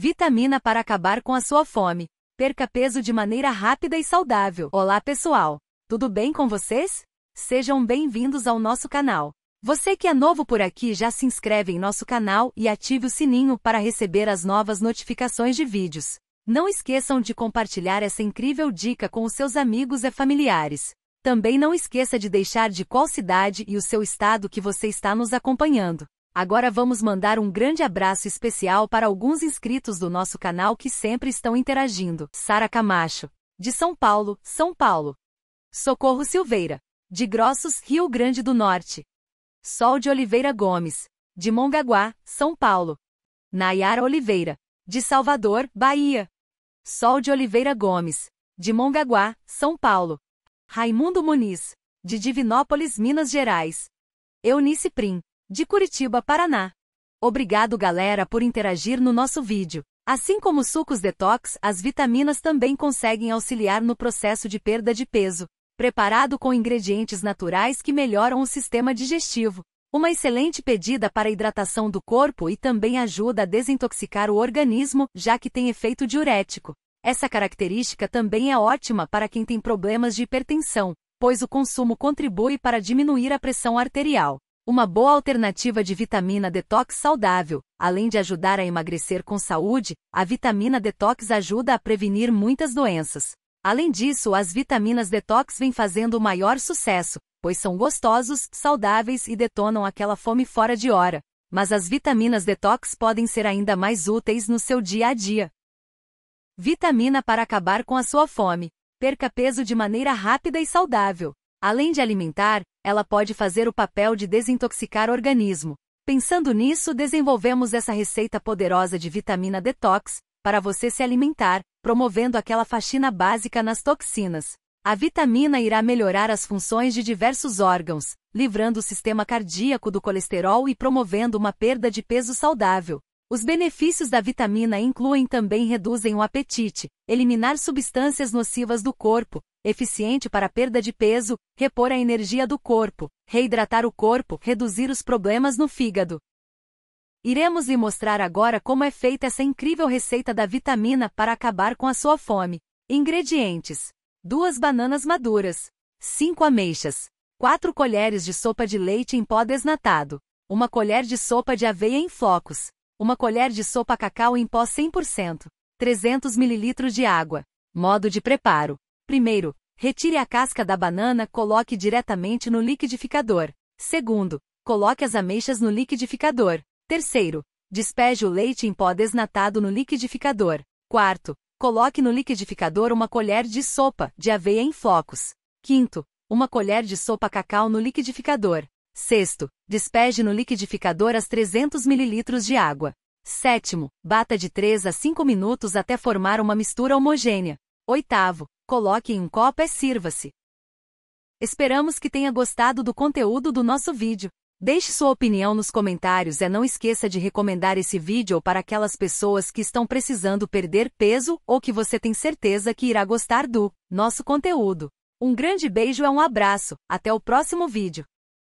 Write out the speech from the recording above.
Vitamina para acabar com a sua fome. Perca peso de maneira rápida e saudável. Olá, pessoal! Tudo bem com vocês? Sejam bem-vindos ao nosso canal. Você que é novo por aqui já se inscreve em nosso canal e ative o sininho para receber as novas notificações de vídeos. Não esqueçam de compartilhar essa incrível dica com os seus amigos e familiares. Também não esqueça de deixar de qual cidade e o seu estado que você está nos acompanhando. Agora vamos mandar um grande abraço especial para alguns inscritos do nosso canal que sempre estão interagindo. Sara Camacho, de São Paulo, São Paulo. Socorro Silveira, de Grossos, Rio Grande do Norte. Sol de Oliveira Gomes, de Mongaguá, São Paulo. Nayara Oliveira, de Salvador, Bahia. Sol de Oliveira Gomes, de Mongaguá, São Paulo. Raimundo Muniz, de Divinópolis, Minas Gerais. Eunice Prim, de Curitiba, Paraná. Obrigado galera por interagir no nosso vídeo. Assim como sucos detox, as vitaminas também conseguem auxiliar no processo de perda de peso, preparado com ingredientes naturais que melhoram o sistema digestivo. Uma excelente pedida para hidratação do corpo e também ajuda a desintoxicar o organismo, já que tem efeito diurético. Essa característica também é ótima para quem tem problemas de hipertensão, pois o consumo contribui para diminuir a pressão arterial. Uma boa alternativa de vitamina detox saudável, além de ajudar a emagrecer com saúde, a vitamina detox ajuda a prevenir muitas doenças. Além disso, as vitaminas detox vêm fazendo o maior sucesso, pois são gostosos, saudáveis e detonam aquela fome fora de hora. Mas as vitaminas detox podem ser ainda mais úteis no seu dia a dia. Vitamina para acabar com a sua fome. Perca peso de maneira rápida e saudável. Além de alimentar, ela pode fazer o papel de desintoxicar o organismo. Pensando nisso, desenvolvemos essa receita poderosa de vitamina detox para você se alimentar, promovendo aquela faxina básica nas toxinas. A vitamina irá melhorar as funções de diversos órgãos, livrando o sistema cardíaco do colesterol e promovendo uma perda de peso saudável. Os benefícios da vitamina incluem também reduzem o apetite, eliminar substâncias nocivas do corpo, eficiente para a perda de peso, repor a energia do corpo, reidratar o corpo, reduzir os problemas no fígado. Iremos lhe mostrar agora como é feita essa incrível receita da vitamina para acabar com a sua fome. Ingredientes: 2 bananas maduras, 5 ameixas, 4 colheres de sopa de leite em pó desnatado, 1 colher de sopa de aveia em flocos, uma colher de sopa cacau em pó 100%. 300 ml de água. Modo de preparo. Primeiro, retire a casca da banana, coloque diretamente no liquidificador. Segundo, coloque as ameixas no liquidificador. Terceiro, despeje o leite em pó desnatado no liquidificador. Quarto, coloque no liquidificador uma colher de sopa de aveia em flocos. Quinto, uma colher de sopa cacau no liquidificador. Sexto, despeje no liquidificador as 300 ml de água. Sétimo, bata de 3 a 5 minutos até formar uma mistura homogênea. Oitavo, coloque em um copo e sirva-se. Esperamos que tenha gostado do conteúdo do nosso vídeo. Deixe sua opinião nos comentários e não esqueça de recomendar esse vídeo para aquelas pessoas que estão precisando perder peso ou que você tem certeza que irá gostar do nosso conteúdo. Um grande beijo e um abraço, até o próximo vídeo.